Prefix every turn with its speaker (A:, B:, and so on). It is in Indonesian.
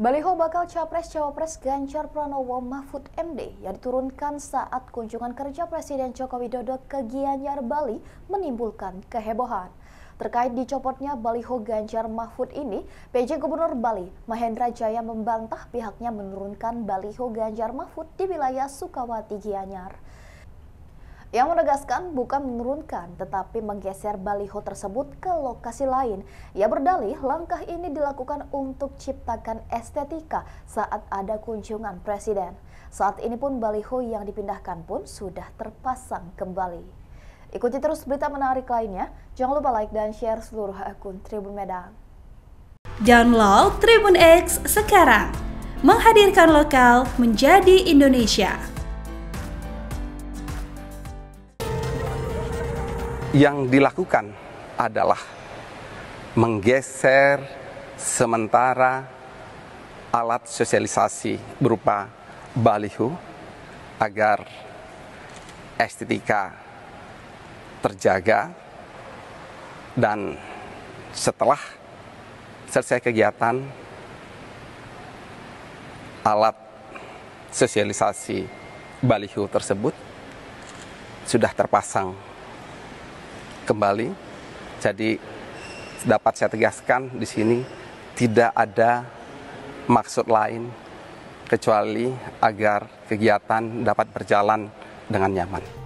A: Baliho bakal Capres-Cawapres Ganjar Pranowo Mahfud MD yang diturunkan saat kunjungan kerja Presiden Joko Widodo ke Gianyar, Bali menimbulkan kehebohan. Terkait dicopotnya Baliho Ganjar Mahfud ini, PJ Gubernur Bali Mahendra Jaya membantah pihaknya menurunkan Baliho Ganjar Mahfud di wilayah Sukawati Gianyar. Yang menegaskan bukan menurunkan tetapi menggeser baliho tersebut ke lokasi lain. Ia berdalih langkah ini dilakukan untuk ciptakan estetika saat ada kunjungan presiden. Saat ini pun baliho yang dipindahkan pun sudah terpasang kembali. Ikuti terus berita menarik lainnya. Jangan lupa like dan share seluruh akun Tribun Medan.
B: Download Tribun X sekarang. Menghadirkan lokal menjadi Indonesia.
C: yang dilakukan adalah menggeser sementara alat sosialisasi berupa baliho agar estetika terjaga dan setelah selesai kegiatan alat sosialisasi baliho tersebut sudah terpasang kembali. Jadi dapat saya tegaskan di sini tidak ada maksud lain kecuali agar kegiatan dapat berjalan dengan nyaman.